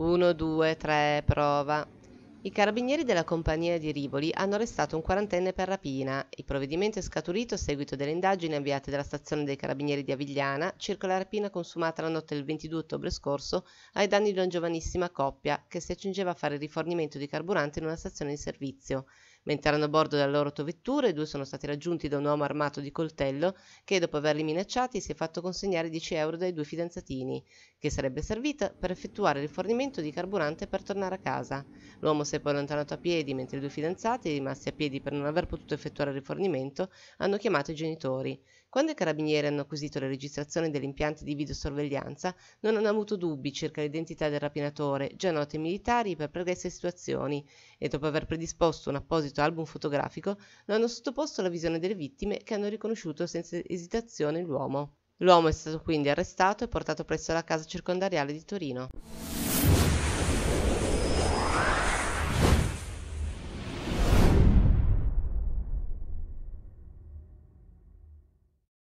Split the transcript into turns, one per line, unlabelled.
1, 2, 3, prova. I carabinieri della compagnia di Rivoli hanno arrestato un quarantenne per rapina. Il provvedimento è scaturito a seguito delle indagini avviate dalla stazione dei carabinieri di Avigliana circa la rapina consumata la notte del 22 ottobre scorso ai danni di una giovanissima coppia che si accingeva a fare rifornimento di carburante in una stazione di servizio. Mentre erano a bordo della loro autovettura, i due sono stati raggiunti da un uomo armato di coltello che, dopo averli minacciati, si è fatto consegnare 10 euro dai due fidanzatini, che sarebbe servita per effettuare il rifornimento di carburante per tornare a casa. L'uomo si è poi allontanato a piedi, mentre i due fidanzati, rimasti a piedi per non aver potuto effettuare il rifornimento, hanno chiamato i genitori. Quando i carabinieri hanno acquisito le registrazioni dell'impianto di videosorveglianza, non hanno avuto dubbi circa l'identità del rapinatore, già noti ai militari per pregresse situazioni, e dopo aver predisposto un apposito apposito album fotografico lo hanno sottoposto alla visione delle vittime che hanno riconosciuto senza esitazione l'uomo. L'uomo è stato quindi arrestato e portato presso la casa circondariale di Torino.